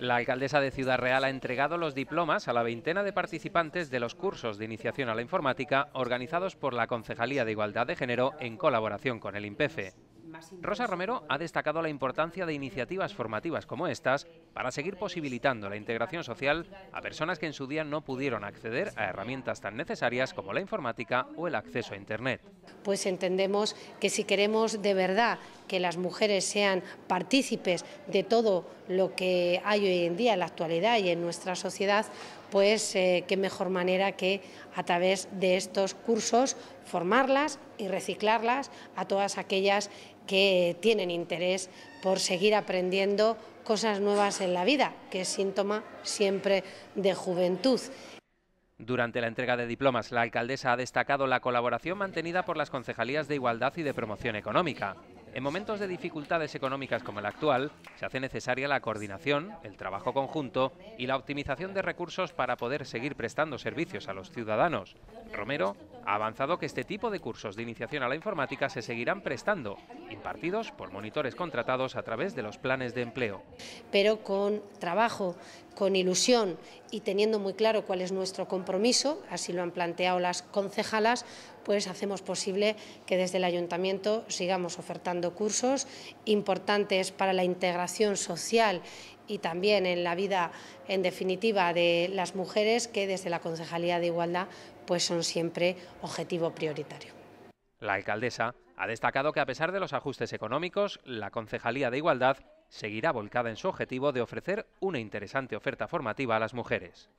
La alcaldesa de Ciudad Real ha entregado los diplomas a la veintena de participantes de los cursos de iniciación a la informática organizados por la Concejalía de Igualdad de Género en colaboración con el IMPEFE. E. Rosa Romero ha destacado la importancia de iniciativas formativas como estas para seguir posibilitando la integración social a personas que en su día no pudieron acceder a herramientas tan necesarias como la informática o el acceso a Internet pues entendemos que si queremos de verdad que las mujeres sean partícipes de todo lo que hay hoy en día en la actualidad y en nuestra sociedad, pues eh, qué mejor manera que a través de estos cursos formarlas y reciclarlas a todas aquellas que tienen interés por seguir aprendiendo cosas nuevas en la vida, que es síntoma siempre de juventud. Durante la entrega de diplomas, la alcaldesa ha destacado la colaboración mantenida por las concejalías de Igualdad y de Promoción Económica. En momentos de dificultades económicas como el actual, se hace necesaria la coordinación, el trabajo conjunto y la optimización de recursos para poder seguir prestando servicios a los ciudadanos. Romero ha avanzado que este tipo de cursos de iniciación a la informática se seguirán prestando, impartidos por monitores contratados a través de los planes de empleo. Pero con trabajo, con ilusión y teniendo muy claro cuál es nuestro compromiso, así lo han planteado las concejalas, pues hacemos posible que desde el ayuntamiento sigamos ofertando cursos importantes para la integración social y también en la vida, en definitiva, de las mujeres, que desde la Concejalía de Igualdad pues son siempre objetivo prioritario. La alcaldesa ha destacado que a pesar de los ajustes económicos, la Concejalía de Igualdad seguirá volcada en su objetivo de ofrecer una interesante oferta formativa a las mujeres.